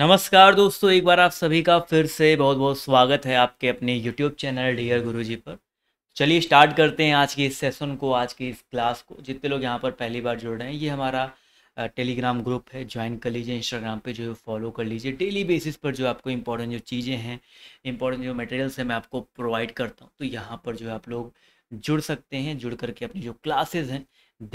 नमस्कार दोस्तों एक बार आप सभी का फिर से बहुत बहुत स्वागत है आपके अपने यूट्यूब चैनल डियर गुरुजी पर चलिए स्टार्ट करते हैं आज के इस सेशन को आज की इस क्लास को जितने लोग यहाँ पर पहली बार जुड़ रहे हैं ये हमारा टेलीग्राम ग्रुप है ज्वाइन कर लीजिए इंस्टाग्राम पे जो है फॉलो कर लीजिए डेली बेसिस पर जो आपको इंपॉर्टेंट जो चीज़ें हैं इंपॉर्टेंट जो मटेरियल्स हैं मैं आपको प्रोवाइड करता हूँ तो यहाँ पर जो है आप लोग जुड़ सकते हैं जुड़ करके अपनी जो क्लासेज हैं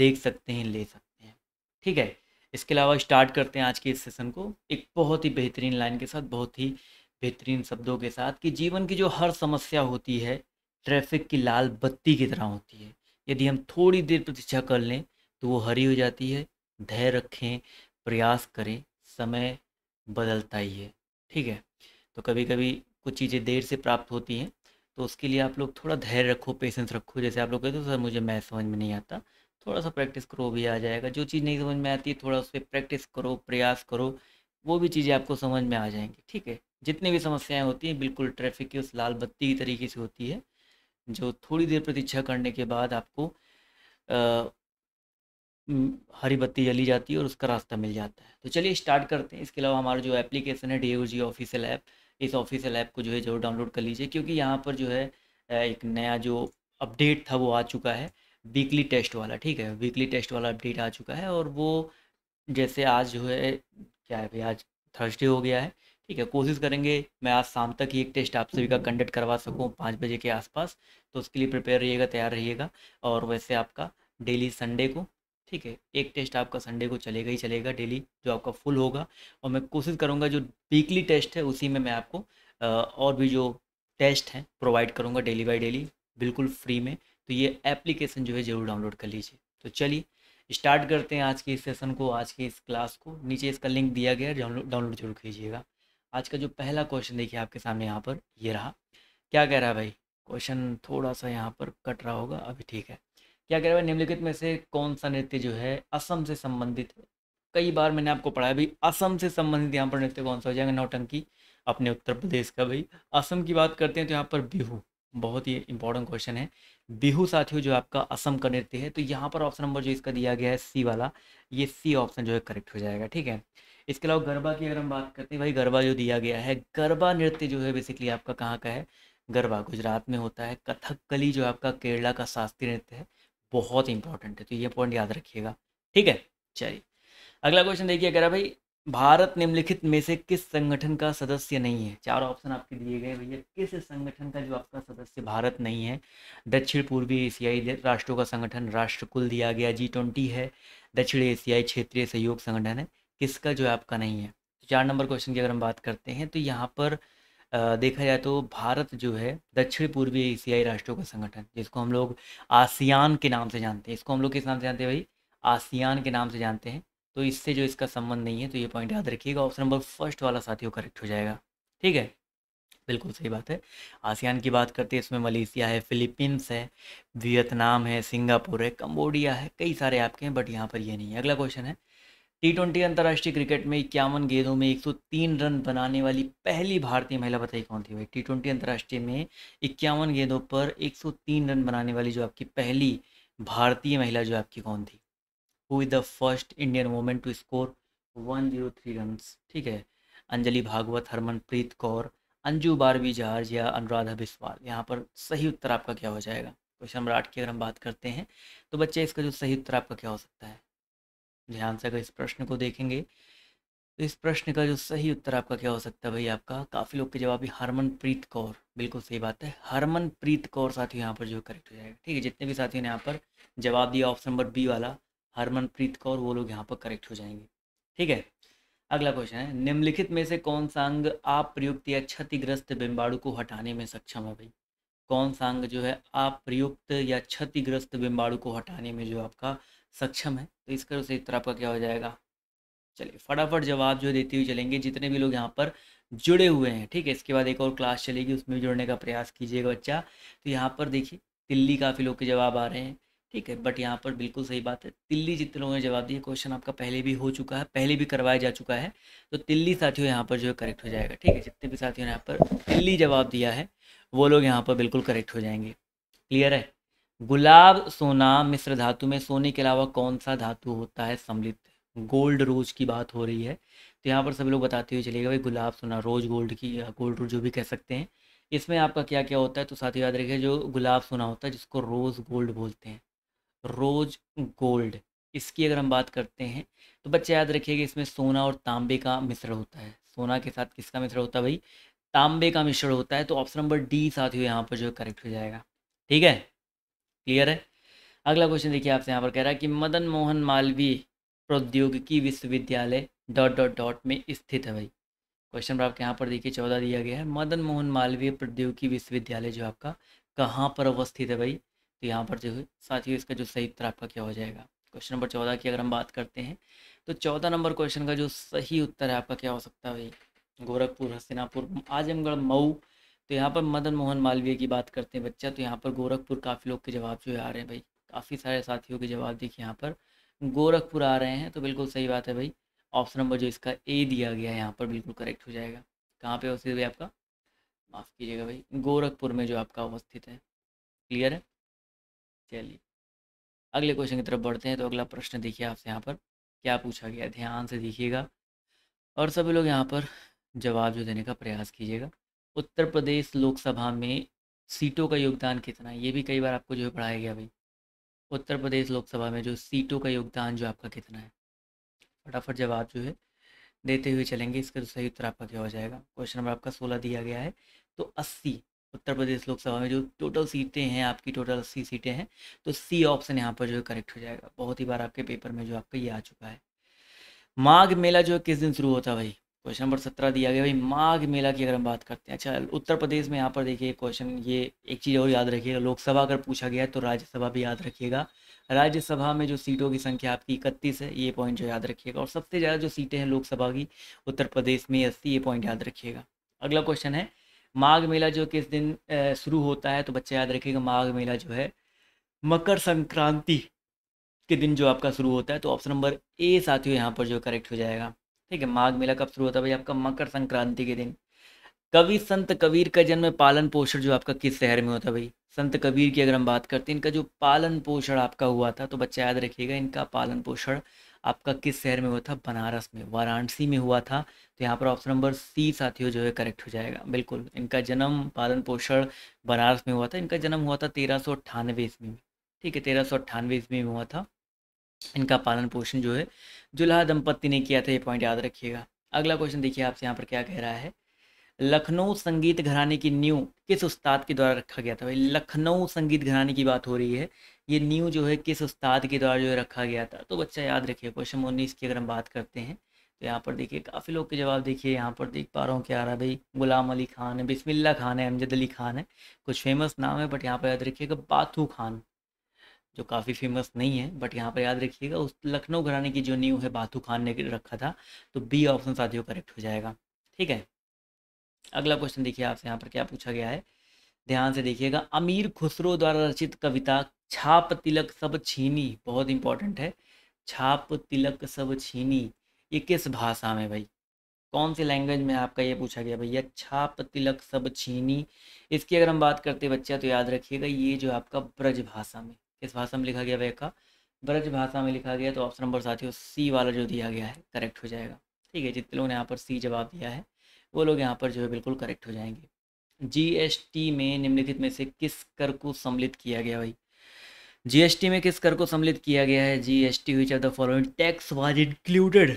देख सकते हैं ले सकते हैं ठीक है इसके अलावा स्टार्ट करते हैं आज के इस सेशन को एक बहुत ही बेहतरीन लाइन के साथ बहुत ही बेहतरीन शब्दों के साथ कि जीवन की जो हर समस्या होती है ट्रैफिक की लाल बत्ती की तरह होती है यदि हम थोड़ी देर प्रतीक्षा कर लें तो वो हरी हो जाती है धैर्य रखें प्रयास करें समय बदलता ही है ठीक है तो कभी कभी कुछ चीज़ें देर से प्राप्त होती हैं तो उसके लिए आप लोग थोड़ा धैर्य रखो पेशेंस रखो जैसे आप लोग कहते हो सर मुझे मैं समझ में नहीं आता थोड़ा सा प्रैक्टिस करो भी आ जाएगा जो चीज़ नहीं समझ में आती है थोड़ा उस पर प्रैक्टिस करो प्रयास करो वो भी चीज़ें आपको समझ में आ जाएंगी ठीक है जितनी भी समस्याएं होती हैं बिल्कुल ट्रैफिक की उस लाल बत्ती की तरीके से होती है जो थोड़ी देर प्रतीक्षा करने के बाद आपको आ, हरी बत्ती जली जाती है और उसका रास्ता मिल जाता है तो चलिए स्टार्ट करते हैं इसके अलावा हमारा जो एप्लीकेशन है डी जी ऑफिशियल ऐप इस ऑफिशियल ऐप को जो है जरूर डाउनलोड कर लीजिए क्योंकि यहाँ पर जो है एक नया जो अपडेट था वो आ चुका है वीकली टेस्ट वाला ठीक है वीकली टेस्ट वाला अपडेट आ चुका है और वो जैसे आज जो है क्या है भाई आज थर्सडे हो गया है ठीक है कोशिश करेंगे मैं आज शाम तक ही एक टेस्ट आप सभी का कंडक्ट करवा सकूँ पाँच बजे के आसपास तो उसके लिए प्रिपेयर रहिएगा तैयार रहिएगा और वैसे आपका डेली संडे को ठीक है एक टेस्ट आपका संडे को चलेगा ही चलेगा डेली जो आपका फुल होगा और मैं कोशिश करूँगा जो वीकली टेस्ट है उसी में मैं आपको और भी जो टेस्ट हैं प्रोवाइड करूँगा डेली बाई डेली बिल्कुल फ्री में तो ये एप्लीकेशन जो है ज़रूर डाउनलोड कर लीजिए तो चलिए स्टार्ट करते हैं आज के इस सेशन को आज के इस क्लास को नीचे इसका लिंक दिया गया है डाउनलोड जरूर कीजिएगा आज का जो पहला क्वेश्चन देखिए आपके सामने यहाँ पर ये रहा क्या कह रहा है भाई क्वेश्चन थोड़ा सा यहाँ पर कट रहा होगा अभी ठीक है क्या कह रहा है निम्नलिखित में से कौन सा नृत्य जो है असम से संबंधित है कई बार मैंने आपको पढ़ाया भाई असम से संबंधित यहाँ पर नृत्य कौन सा हो जाएगा नौटंकी अपने उत्तर प्रदेश का भाई असम की बात करते हैं तो यहाँ पर बिहू बहुत ही इंपॉर्टेंट क्वेश्चन है बिहू साथियों जो आपका असम का नृत्य है तो यहाँ पर ऑप्शन नंबर जो इसका दिया गया है सी वाला ये सी ऑप्शन जो है करेक्ट हो जाएगा ठीक है इसके अलावा गरबा की अगर हम बात करते हैं भाई गरबा जो दिया गया है गरबा नृत्य जो है बेसिकली आपका कहाँ का है गरबा गुजरात में होता है कली जो आपका केरला का शास्त्रीय नृत्य है बहुत इंपॉर्टेंट है तो ये पॉइंट याद रखिएगा ठीक है चलिए अगला क्वेश्चन देखिए कह भाई भारत निम्नलिखित में से किस संगठन का सदस्य नहीं है चार ऑप्शन आपके दिए गए भैया किस संगठन का जो आपका सदस्य भारत नहीं है दक्षिण पूर्वी एशियाई राष्ट्रों का संगठन राष्ट्रकुल दिया गया जी ट्वेंटी है दक्षिण एशियाई क्षेत्रीय सहयोग संगठन है किसका जो आपका नहीं है तो चार नंबर क्वेश्चन की अगर हम बात करते हैं तो यहाँ पर देखा जाए तो भारत जो है दक्षिण पूर्वी एशियाई राष्ट्रों का संगठन जिसको हम लोग आसियान के नाम से जानते हैं इसको हम लोग किस नाम से जानते हैं भाई आसियान के नाम से जानते हैं तो इससे जो इसका संबंध नहीं है तो ये पॉइंट याद रखिएगा ऑप्शन नंबर फर्स्ट वाला साथियों करेक्ट हो जाएगा ठीक है बिल्कुल सही बात है आसियान की बात करते हैं इसमें मलेशिया है फिलीपींस है वियतनाम है सिंगापुर है कम्बोडिया है कई सारे आपके हैं बट यहाँ पर ये नहीं है अगला क्वेश्चन है टी ट्वेंटी अंतर्राष्ट्रीय क्रिकेट में इक्यावन गेंदों में 103 रन बनाने वाली पहली भारतीय महिला बताइए कौन थी भाई टी ट्वेंटी अंतर्राष्ट्रीय में इक्यावन गेंदों पर तीन रन बनाने वाली जो आपकी पहली भारतीय महिला जो आपकी कौन थी the first Indian women to score one zero three run ठीक है अंजलि भागवत हरमनप्रीत कौर अंजू बारवी जहाज या अनुराधा बिस्वाल यहाँ पर सही उत्तर आपका क्या हो जाएगा क्वेश्चन नंबर आठ की अगर हम बात करते हैं तो बच्चे इसका जो सही उत्तर आपका क्या हो सकता है ध्यान से अगर इस प्रश्न को देखेंगे तो इस प्रश्न का जो सही उत्तर आपका क्या हो सकता है भाई आपका काफ़ी लोग के भी हरमनप्रीत कौर बिल्कुल सही बात है हरमनप्रीत कौर साथियों यहाँ पर जो करेक्ट हो जाएगा ठीक है जितने भी साथियों ने यहाँ पर जवाब दिया ऑप्शन नंबर बी वाला हरमनप्रीत कौर वो लोग यहाँ पर करेक्ट हो जाएंगे ठीक है अगला क्वेश्चन है निम्नलिखित में से कौन सा अंग अप्रयुक्त या क्षतिग्रस्त बिम्बाड़ू को हटाने में सक्षम है भाई कौन सा अंग जो है अप्रयुक्त या क्षतिग्रस्त बिम्बाड़ू को हटाने में जो आपका सक्षम है तो इसका से उत्तर आपका क्या हो जाएगा चलिए फटाफट जवाब जो देते हुए चलेंगे जितने भी लोग यहाँ पर जुड़े हुए हैं ठीक है इसके बाद एक और क्लास चलेगी उसमें जुड़ने का प्रयास कीजिएगा बच्चा तो यहाँ पर देखिए दिल्ली काफ़ी लोग के जवाब आ रहे हैं ठीक है बट यहाँ पर बिल्कुल सही बात है तिल्ली जितने लोगों ने जवाब दिया क्वेश्चन आपका पहले भी हो चुका है पहले भी करवाया जा चुका है तो तिल्ली साथियों यहाँ पर जो है करेक्ट हो जाएगा ठीक है जितने भी साथियों ने यहाँ पर तिल्ली जवाब दिया है वो लोग यहाँ पर बिल्कुल करेक्ट हो जाएंगे क्लियर है गुलाब सोना मिश्र धातु में सोने के अलावा कौन सा धातु होता है सम्मिलित गोल्ड रोज की बात हो रही है तो यहाँ पर सभी लोग बताते हुए चलेगा भाई गुलाब सोना रोज गोल्ड की या गोल्ड रोज जो भी कह सकते हैं इसमें आपका क्या क्या होता है तो साथ ही याद रखिए जो गुलाब सोना होता है जिसको रोज़ गोल्ड बोलते हैं रोज गोल्ड इसकी अगर हम बात करते हैं तो बच्चे याद रखिए इसमें सोना और तांबे का मिश्रण होता है सोना के साथ किसका मिश्रण होता है भाई तांबे का मिश्रण होता है तो ऑप्शन नंबर डी ही यहाँ पर जो करेक्ट हो जाएगा ठीक है क्लियर है अगला क्वेश्चन देखिए आपसे यहाँ पर कह रहा है कि मदन मोहन मालवीय प्रौद्योगिकी विश्वविद्यालय डॉट डॉट डॉट में स्थित है भाई क्वेश्चन नंबर आपके यहाँ पर देखिए चौदह दिया गया है मदन मोहन मालवीय प्रौद्योगिकी विश्वविद्यालय जो आपका कहाँ पर अवस्थित है भाई तो यहाँ पर जो है साथियों इसका जो सही उत्तर आपका क्या हो जाएगा क्वेश्चन नंबर चौदह की अगर हम बात करते हैं तो चौदह नंबर क्वेश्चन का जो सही उत्तर है आपका क्या हो सकता है भाई गोरखपुर हस्तिनापुर आजमगढ़ मऊ तो यहाँ पर मदन मोहन मालवीय की बात करते हैं बच्चा तो यहाँ पर गोरखपुर काफ़ी लोग के जवाब जो है आ रहे हैं भाई काफ़ी सारे साथियों के जवाब देखिए यहाँ पर गोरखपुर आ रहे हैं तो बिल्कुल सही बात है भाई ऑप्शन नंबर जो इसका ए दिया गया है यहाँ पर बिल्कुल करेक्ट हो जाएगा कहाँ पे अवस्थित भाई आपका माफ़ कीजिएगा भाई गोरखपुर में जो आपका अवस्थित है क्लियर है चलिए अगले क्वेश्चन की तरफ बढ़ते हैं तो अगला प्रश्न देखिए आपसे यहाँ पर क्या पूछा गया ध्यान से देखिएगा और सभी लोग यहाँ पर जवाब जो देने का प्रयास कीजिएगा उत्तर प्रदेश लोकसभा में सीटों का योगदान कितना है ये भी कई बार आपको जो है पढ़ाया गया भाई उत्तर प्रदेश लोकसभा में जो सीटों का योगदान जो आपका कितना है फटाफट जवाब जो है देते हुए चलेंगे इसका तो सही उत्तर आपका क्या हो जाएगा क्वेश्चन नंबर आपका सोलह दिया गया है तो अस्सी उत्तर प्रदेश लोकसभा में जो टोटल सीटें हैं आपकी टोटल अस्सी सीटें हैं तो सी ऑप्शन यहाँ पर जो है करेक्ट हो जाएगा बहुत ही बार आपके पेपर में जो आपका ये आ चुका है माघ मेला जो है किस दिन शुरू होता है भाई क्वेश्चन नंबर सत्रह दिया गया भाई माघ मेला की अगर हम बात करते हैं अच्छा उत्तर प्रदेश में यहाँ पर देखिए क्वेश्चन ये एक चीज़ और याद रखिएगा लोकसभा अगर पूछा गया तो राज्यसभा भी याद रखिएगा राज्यसभा में जो सीटों की संख्या आपकी इकतीस है ये पॉइंट जो याद रखिएगा और सबसे ज़्यादा जो सीटें हैं लोकसभा की उत्तर प्रदेश में अस्सी ये पॉइंट याद रखिएगा अगला क्वेश्चन है माघ मेला जो किस दिन शुरू होता है तो बच्चे याद रखिएगा माघ मेला जो है मकर संक्रांति के दिन जो आपका शुरू होता है तो ऑप्शन नंबर ए साथियों यहाँ पर जो करेक्ट हो जाएगा ठीक है माघ मेला कब शुरू होता है भाई आपका मकर संक्रांति के दिन कवि संत कबीर का जन्म पालन पोषण जो आपका किस शहर में होता है भाई संत कबीर की अगर हम बात करते हैं इनका जो पालन पोषण आपका हुआ था तो बच्चा याद रखिएगा इनका पालन पोषण आपका किस शहर में हुआ था बनारस में वाराणसी में हुआ था तो यहाँ पर ऑप्शन नंबर सी साथियों जो है करेक्ट हो जाएगा बिल्कुल इनका जन्म पालन पोषण बनारस में हुआ था इनका जन्म हुआ था तेरह सौ अट्ठानवे ईस्वी में ठीक है तेरह सौ अट्ठानवे ईस्वी में हुआ था इनका पालन पोषण जो है जुल्हा दंपत्ति ने किया था ये पॉइंट याद रखिएगा अगला क्वेश्चन देखिए आपसे यहाँ पर क्या कह रहा है लखनऊ संगीत घराने की न्यू किस उस्ताद के द्वारा रखा गया था भाई लखनऊ संगीत घराने की बात हो रही है ये न्यू जो है किस उस्ताद के द्वारा जो है रखा गया था तो बच्चा याद रखिए क्वेश्चन उन्नीस की अगर हम बात करते हैं तो यहाँ पर देखिए काफ़ी लोग के जवाब देखिए यहाँ पर देख पा रहा हूँ क्या आ रहा है भाई गुलाम अली खान है बिस्मिल्ला खान है अमजद अली खान है कुछ फेमस नाम है बट यहाँ पर याद रखिएगा बाथू खान जो काफ़ी फेमस नहीं है बट यहाँ पर याद रखिएगा उस लखनऊ घराने की जो न्यू है बाथू खान ने रखा था तो बी ऑप्शन साथियों करेक्ट हो जाएगा ठीक है अगला क्वेश्चन देखिए आपसे यहाँ पर क्या पूछा गया है ध्यान से देखिएगा अमीर खुसरो द्वारा रचित कविता छाप तिलक सब छीनी बहुत इंपॉर्टेंट है छाप तिलक सब छीनी ये किस भाषा में भाई कौन सी लैंग्वेज में आपका ये पूछा गया भैया छाप तिलक सब छीनी इसकी अगर हम बात करते बच्चा तो याद रखिएगा ये जो आपका ब्रज भाषा में किस भाषा में लिखा गया भैया का ब्रज भाषा में लिखा गया तो ऑप्शन नंबर साथियों सी वाला जो दिया गया है करेक्ट हो जाएगा ठीक है जितने लोगों ने यहाँ पर सी जवाब दिया है वो लोग यहाँ पर जो है बिल्कुल करेक्ट हो जाएंगे जी में निम्नलिखित में से किस कर को सम्मिलित किया गया भाई जीएसटी में किस कर को सम्मिलित किया गया है GST which are the following tax was included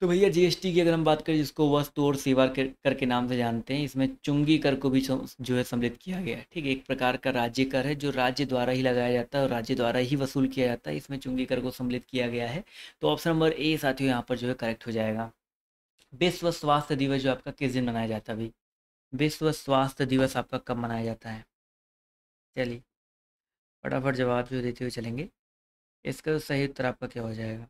तो भैया जीएसटी की अगर हम बात करें जिसको वस्तु और सेवा कर, कर के नाम से जानते हैं इसमें चुंगी कर को भी जो है सम्मिलित किया गया है ठीक है एक प्रकार का राज्य कर है जो राज्य द्वारा ही लगाया जाता है और राज्य द्वारा ही वसूल किया जाता है इसमें चुंगी कर को सम्मिलित किया गया है तो ऑप्शन नंबर ए साथियों यहाँ पर जो है करेक्ट हो जाएगा विश्व स्वास्थ्य दिवस जो आपका किस दिन मनाया जाता है भाई विश्व स्वास्थ्य दिवस आपका कब मनाया जाता है चलिए फटाफट जवाब जो देते हुए चलेंगे इसका तो सही उत्तर आपका क्या हो जाएगा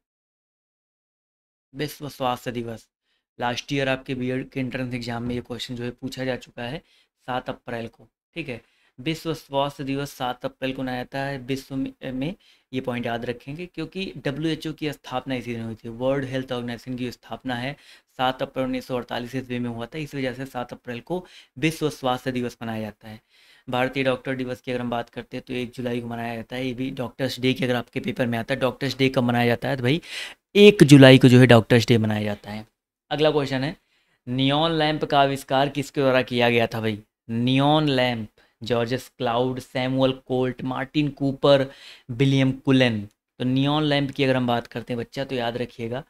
विश्व स्वास्थ्य दिवस लास्ट ईयर आपके बी के एंट्रेंस एग्जाम में ये क्वेश्चन जो है पूछा जा चुका है सात अप्रैल को ठीक है विश्व स्वास्थ्य दिवस सात अप्रैल को मनाया जाता है विश्व में ये पॉइंट याद रखेंगे क्योंकि डब्ल्यू एच ओ की स्थापना इसी दिन हुई थी वर्ल्ड हेल्थ ऑर्गेनाइजेशन की स्थापना है सात अप्रैल उन्नीस सौ अड़तालीस ईस्वी में हुआ था इस वजह से सात अप्रैल को विश्व स्वास्थ्य दिवस मनाया जाता है भारतीय डॉक्टर दिवस की अगर हम बात करते हैं तो एक जुलाई को मनाया जाता है ये भी डॉक्टर्स डे की अगर आपके पेपर में आता है डॉक्टर्स डे कब मनाया जाता है तो भाई एक जुलाई को जो है डॉक्टर्स डे मनाया जाता है अगला क्वेश्चन है नियॉन लैंप का आविष्कार किसके द्वारा किया गया था भाई neon lamp Georges Claude Samuel Colt Martin Cooper William Cullen तो नियॉन लैंप की अगर हम बात करते हैं बच्चा तो याद रखिएगा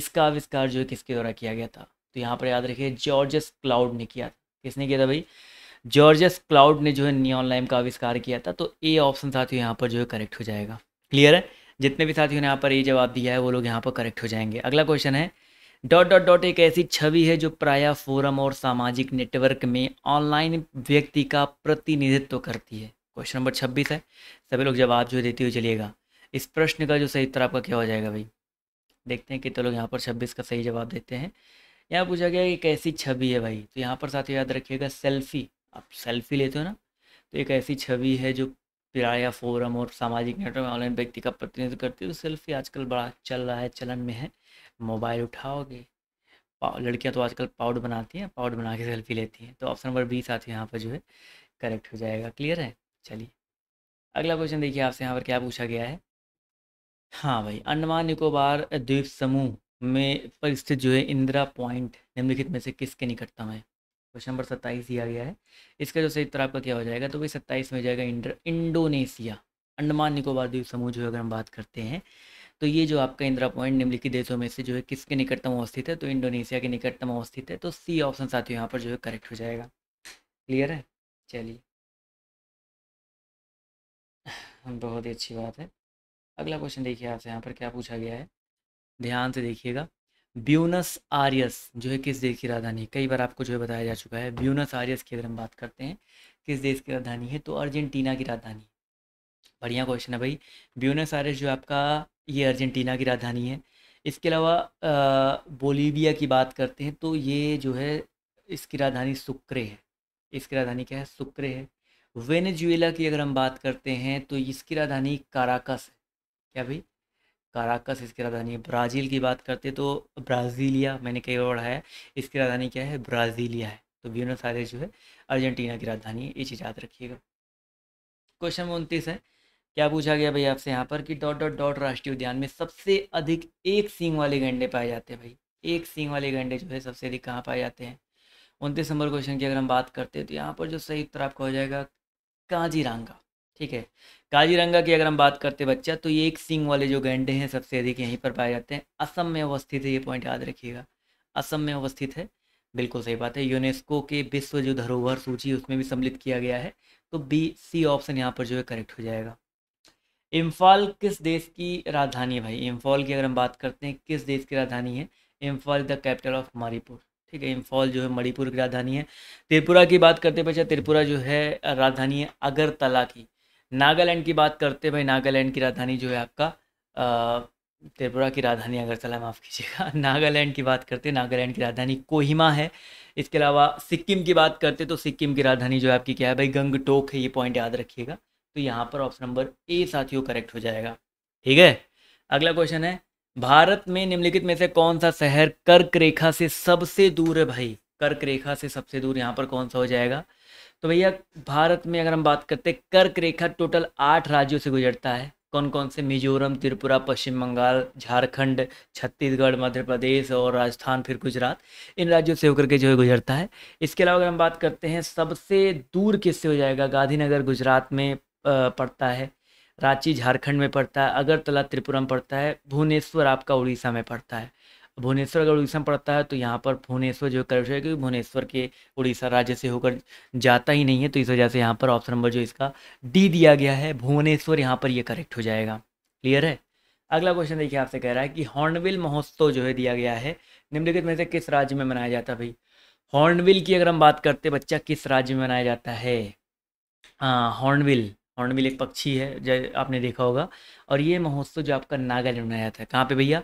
इसका आविष्कार जो है किसके द्वारा किया गया था तो यहाँ पर याद रखिए जॉर्जस क्लाउड ने किया किसने किया था भाई जॉर्जस क्लाउड ने जो है नियॉन लाइम का आविष्कार किया था तो ए ऑप्शन साथियों यहाँ पर जो है करेक्ट हो जाएगा क्लियर है जितने भी साथियों ने यहाँ पर ये जवाब दिया है वो लोग यहाँ पर करेक्ट हो जाएंगे अगला क्वेश्चन है डॉट डॉट डॉट एक ऐसी छवि है जो प्राय फोरम और सामाजिक नेटवर्क में ऑनलाइन व्यक्ति का प्रतिनिधित्व करती है क्वेश्चन नंबर छब्बीस है सभी लोग जवाब जो देते हुए चलिएगा इस प्रश्न का जो सही उत्तर आपका क्या हो जाएगा भाई देखते हैं कितने तो लोग यहाँ पर छब्बीस का सही जवाब देते हैं यहाँ पूछा गया कि कैसी छवि है भाई तो यहाँ पर साथियों याद रखिएगा सेल्फी आप सेल्फी लेते हो ना तो एक ऐसी छवि है जो पिराया फोरम और सामाजिक नेटवर्क में ऑनलाइन व्यक्ति का प्रतिनिधित्व करती है तो सेल्फी आजकल बड़ा चल रहा है चलन में है मोबाइल उठाओगे लड़कियां तो आजकल पाउड बनाती हैं पाउड बना के सेल्फी लेती हैं तो ऑप्शन नंबर बी साथ यहाँ पर जो है करेक्ट हो जाएगा क्लियर है चलिए अगला क्वेश्चन देखिए आपसे यहाँ पर क्या पूछा गया है हाँ भाई अंडमान निकोबार द्वीप समूह में पर स्थित जो है इंदिरा पॉइंट निम्नलिखित में से किसके निकटतम है क्वेश्चन नंबर सत्ताईस दिया गया है इसका जो सही उत्तर आपका क्या हो जाएगा तो वही सत्ताईस में हो जाएगा इंडोनेशिया अंडमान निकोबार द्वीप समूह जो है अगर हम बात करते हैं तो ये जो आपका इंदिरा पॉइंट निम्नलिखित देशों में से जो है किसके निकटतम अवस्थित है तो इंडोनेशिया के निकटतम अवस्थित है तो सी ऑप्शन साथियों यहाँ पर जो है करेक्ट हो जाएगा क्लियर है चलिए बहुत ही अच्छी बात है अगला क्वेश्चन देखिए आपसे यहाँ पर क्या पूछा गया है ध्यान से देखिएगा ब्यूनस आर्यस जो है किस देश की राजधानी कई बार आपको जो है बताया जा चुका है ब्यूनस आर्यस की अगर हम बात करते हैं किस देश की राजधानी है तो अर्जेंटीना की राजधानी बढ़िया क्वेश्चन है भाई ब्यूनस आर्यस जो आपका ये अर्जेंटीना की राजधानी है इसके अलावा बोलीविया की बात करते हैं तो ये जो है इसकी राजधानी सुक्रे है इसकी राजधानी क्या है सुक्रे है वेनेजुएला की अगर हम बात करते हैं तो इसकी राजधानी काराकस है क्या भाई काराकस इसकी राजधानी है ब्राज़ील की बात करते तो ब्राज़ीलिया मैंने कई बार पढ़ाया इसकी राजधानी क्या है ब्राज़ीलिया है तो ब्यूनस आयर्स जो है अर्जेंटीना की राजधानी है ये चीज़ याद रखिएगा क्वेश्चन उनतीस है क्या पूछा गया भाई आपसे यहाँ पर कि डॉट डॉट डॉट राष्ट्रीय उद्यान में सबसे अधिक एक सींग वाले गेंडे पाए जाते हैं भाई एक सींग वाले गेंडे जो है सबसे अधिक कहाँ पाए जाते हैं उनतीस नंबर क्वेश्चन की अगर हम बात करते हैं तो यहाँ पर जो सही उत्तर आपका हो जाएगा काजीरंगा ठीक है काजीरंगा की अगर हम बात करते बच्चा तो ये एक सिंग वाले जो गैंडे हैं सबसे अधिक यहीं पर पाए जाते हैं असम में अवस्थित है ये पॉइंट याद रखिएगा असम में अवस्थित है बिल्कुल सही बात है यूनेस्को के विश्व जो धरोहर सूची उसमें भी सम्मिलित किया गया है तो बी सी ऑप्शन यहाँ पर जो है करेक्ट हो जाएगा इम्फाल किस देश की राजधानी है भाई इम्फाल की अगर हम बात करते हैं किस देश की राजधानी है Imphal the capital of Manipur ठीक है इम्फाल जो है मणिपुर की राजधानी है त्रिपुरा की बात करते बच्चा त्रिपुरा जो है राजधानी है अगरतला की नागालैंड की बात करते हैं भाई नागालैंड की राजधानी जो है आपका त्रिपुरा की राजधानी अगरतला माफ़ कीजिएगा नागालैंड की बात करते हैं नागालैंड की राजधानी कोहिमा है इसके अलावा सिक्किम की बात करते तो सिक्किम की राजधानी जो है आपकी क्या है भाई गंगटोक है ये पॉइंट याद रखिएगा तो यहाँ पर ऑप्शन नंबर ए साथियों करेक्ट हो जाएगा ठीक है अगला क्वेश्चन है भारत में निम्नलिखित में से कौन सा शहर कर्क रेखा से सबसे दूर है भाई कर्क रेखा से सबसे दूर यहाँ पर कौन सा हो जाएगा तो भैया भारत में अगर हम बात करते हैं कर्क रेखा टोटल आठ राज्यों से गुजरता है कौन कौन से मिजोरम त्रिपुरा पश्चिम बंगाल झारखंड छत्तीसगढ़ मध्य प्रदेश और राजस्थान फिर गुजरात इन राज्यों से होकर के जो है गुजरता है इसके अलावा अगर हम बात करते हैं सबसे दूर किससे हो जाएगा गांधीनगर गुजरात में पड़ता है रांची झारखंड में पड़ता है अगरतला त्रिपुरा में पड़ता है भुवनेश्वर आपका उड़ीसा में पड़ता है भुवनेश्वर अगर उड़ीसा में पड़ता है तो यहाँ पर भुवनेश्वर जो करेक्ट क्योंकि भुवनेश्वर के उड़ीसा राज्य से होकर जाता ही नहीं है तो इस वजह से यहाँ पर ऑप्शन नंबर जो इसका डी दिया गया है भुवनेश्वर यहाँ पर ये करेक्ट हो जाएगा क्लियर है अगला क्वेश्चन देखिए आपसे कह रहा है कि हॉर्नविल महोत्सव जो है दिया गया है निम्नलिखित में से किस राज्य में मनाया जाता है भाई हॉर्नविल की अगर हम बात करते बच्चा किस राज्य में मनाया जाता है हाँ हॉर्नविल हॉर्नबिल एक पक्षी है जो आपने देखा होगा और ये महोत्सव जो आपका नागालैंड मनाया जाता है कहाँ पे भैया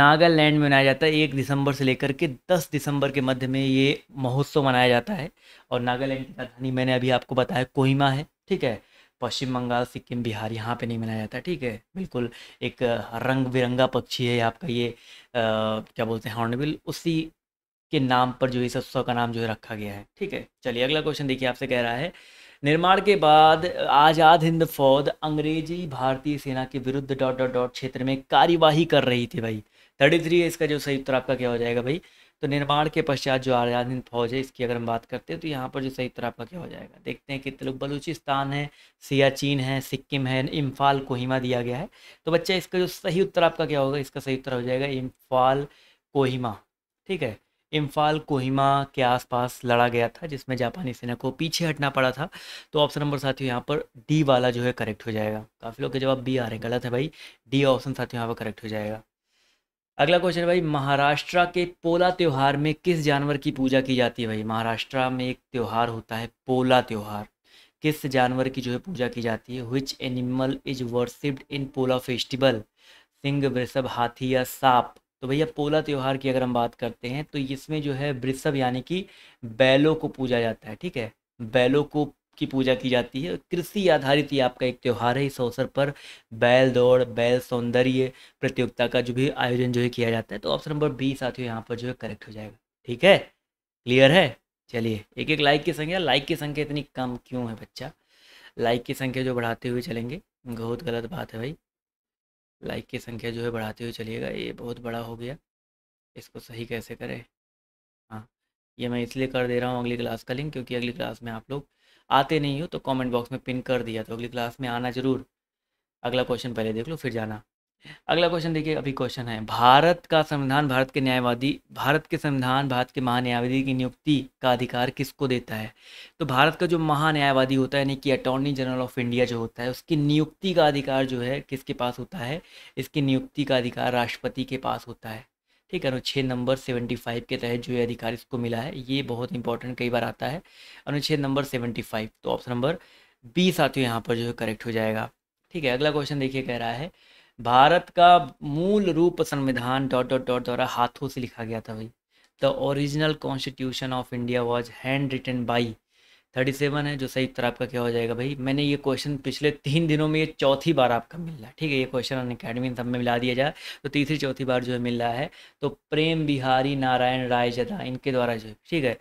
नागालैंड में मनाया जाता है एक दिसंबर से लेकर के दस दिसंबर के मध्य में ये महोत्सव मनाया जाता है और नागालैंड की राजधानी मैंने अभी आपको बताया कोहिमा है ठीक है पश्चिम बंगाल सिक्किम बिहार यहाँ पे नहीं मनाया जाता ठीक है बिल्कुल एक रंग बिरंगा पक्षी है आपका ये आ, क्या बोलते हैं हॉर्नबिल उसी के नाम पर जो इस उत्सव का नाम जो है रखा गया है ठीक है चलिए अगला क्वेश्चन देखिए आपसे कह रहा है निर्माण के बाद आज़ाद हिंद फौज अंग्रेजी भारतीय सेना के विरुद्ध डॉट डॉट डॉट क्षेत्र में कार्यवाही कर रही थी भाई थर्टी थ्री इसका जो सही उत्तर आपका क्या हो जाएगा भाई तो निर्माण के पश्चात जो आज़ाद हिंद फौज है इसकी अगर हम बात करते हैं तो यहाँ पर जो सही उत्तर आपका क्या हो जाएगा देखते हैं कि बलूचिस्तान है सियाचिन है सिक्किम है इम्फाल कोहिमा दिया गया है तो बच्चा इसका जो सही उत्तर आपका क्या होगा इसका सही उत्तर हो जाएगा इम्फाल कोहिमा ठीक है इम्फाल कोहिमा के आसपास लड़ा गया था जिसमें जापानी सेना को पीछे हटना पड़ा था तो ऑप्शन नंबर साथियों यहाँ पर डी वाला जो है करेक्ट हो जाएगा काफ़ी लोग के जवाब बी आ रहे हैं गलत है भाई डी ऑप्शन साथियों यहाँ पर करेक्ट हो जाएगा अगला क्वेश्चन भाई महाराष्ट्र के पोला त्यौहार में किस जानवर की पूजा की जाती है भाई महाराष्ट्र में एक त्यौहार होता है पोला त्यौहार किस जानवर की जो है पूजा की जाती है which animal is worshipped in Pola festival सिंह वृषभ हाथी या सांप तो भैया पोला त्यौहार की अगर हम बात करते हैं तो इसमें जो है वृषभ यानी कि बैलों को पूजा जाता है ठीक है बैलों को की पूजा की जाती है कृषि आधारित ये आपका एक त्यौहार है इस अवसर पर बैल दौड़ बैल सौंदर्य प्रतियोगिता का जो भी आयोजन जो है किया जाता है तो ऑप्शन नंबर बी साथियों यहाँ पर जो है करेक्ट हो जाएगा ठीक है क्लियर है चलिए एक एक लाइक की संख्या लाइक की संख्या इतनी कम क्यों है बच्चा लाइक की संख्या जो बढ़ाते हुए चलेंगे बहुत गलत बात है भाई लाइक की संख्या जो है बढ़ाते हुए चलिएगा ये बहुत बड़ा हो गया इसको सही कैसे करें हाँ ये मैं इसलिए कर दे रहा हूँ अगली क्लास का लिंक क्योंकि अगली क्लास में आप लोग आते नहीं हो तो कमेंट बॉक्स में पिन कर दिया तो अगली क्लास में आना ज़रूर अगला क्वेश्चन पहले देख लो फिर जाना अगला क्वेश्चन देखिए अभी क्वेश्चन है भारत का संविधान भारत के न्यायवादी भारत के संविधान भारत के महान्यायवादी की नियुक्ति का अधिकार किसको देता है तो भारत का जो महान्यायवादी होता है यानी कि अटॉर्नी जनरल ऑफ इंडिया जो होता है उसकी नियुक्ति का अधिकार जो है किसके पास होता है इसकी नियुक्ति का अधिकार राष्ट्रपति के पास होता है ठीक है अनुच्छेद नंबर सेवेंटी फाइव के तहत जो ये अधिकार इसको मिला है ये बहुत इंपॉर्टेंट कई बार आता है अनुच्छेद नंबर सेवेंटी फाइव तो ऑप्शन नंबर बी साथियों यहाँ पर जो है करेक्ट हो जाएगा ठीक है अगला क्वेश्चन देखिए कह रहा है भारत का मूल रूप संविधान डॉट डॉट डॉट द्वारा हाथों से लिखा गया था भाई the original constitution of India was handwritten by thirty seven है जो सही उत्तर आपका क्या हो जाएगा भाई मैंने ये क्वेश्चन पिछले तीन दिनों में ये चौथी बार आपका मिल रहा है ठीक है ये क्वेश्चन अन अकेडमी सब में मिला दिया जाए तो तीसरी चौथी बार जो है मिल रहा है तो प्रेम बिहारी नारायण राय जदा इनके द्वारा जो है ठीक है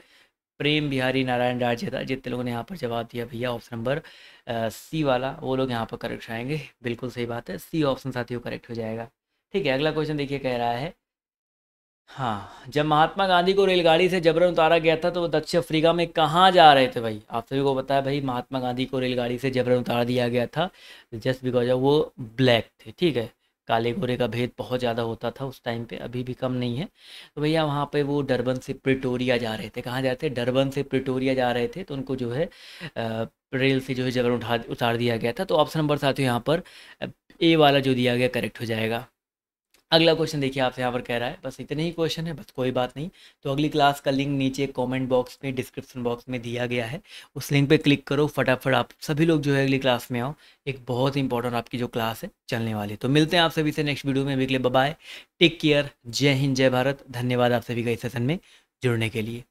प्रेम बिहारी नारायण राज जितने लोगों ने यहाँ पर जवाब दिया भैया ऑप्शन नंबर सी वाला वो लोग यहाँ पर करेक्ट आएंगे बिल्कुल सही बात है सी ऑप्शन साथियों करेक्ट हो जाएगा ठीक है अगला क्वेश्चन देखिए कह रहा है हाँ जब महात्मा गांधी को रेलगाड़ी से जबरन उतारा गया था तो वो दक्षिण अफ्रीका में कहाँ जा रहे थे भाई आप सभी को बताया भाई महात्मा गांधी को रेलगाड़ी से जबरन उतार दिया गया था जस्ट बिकॉज ऑफ वो ब्लैक थे ठीक है काले गोरे का भेद बहुत ज़्यादा होता था उस टाइम पे अभी भी कम नहीं है तो भैया वहाँ पे वो डरबन से प्रिटोरिया जा रहे थे कहाँ जा रहे थे डरबन से प्रिटोरिया जा रहे थे तो उनको जो है रेल से जो है जगह उठा उतार दिया गया था तो ऑप्शन नंबर साथ यहाँ पर ए वाला जो दिया गया करेक्ट हो जाएगा अगला क्वेश्चन देखिए आपसे यहाँ पर कह रहा है बस इतने ही क्वेश्चन है बस कोई बात नहीं तो अगली क्लास का लिंक नीचे कमेंट बॉक्स में डिस्क्रिप्शन बॉक्स में दिया गया है उस लिंक पे क्लिक करो फटाफट आप सभी लोग जो है अगली क्लास में आओ एक बहुत ही इंपॉर्टेंट आपकी जो क्लास है चलने वाली तो मिलते हैं आप सभी से नेक्स्ट वीडियो में के लिए बबाई टेक केयर जय हिंद जय भारत धन्यवाद आप सभी का इस सेशन में जुड़ने के लिए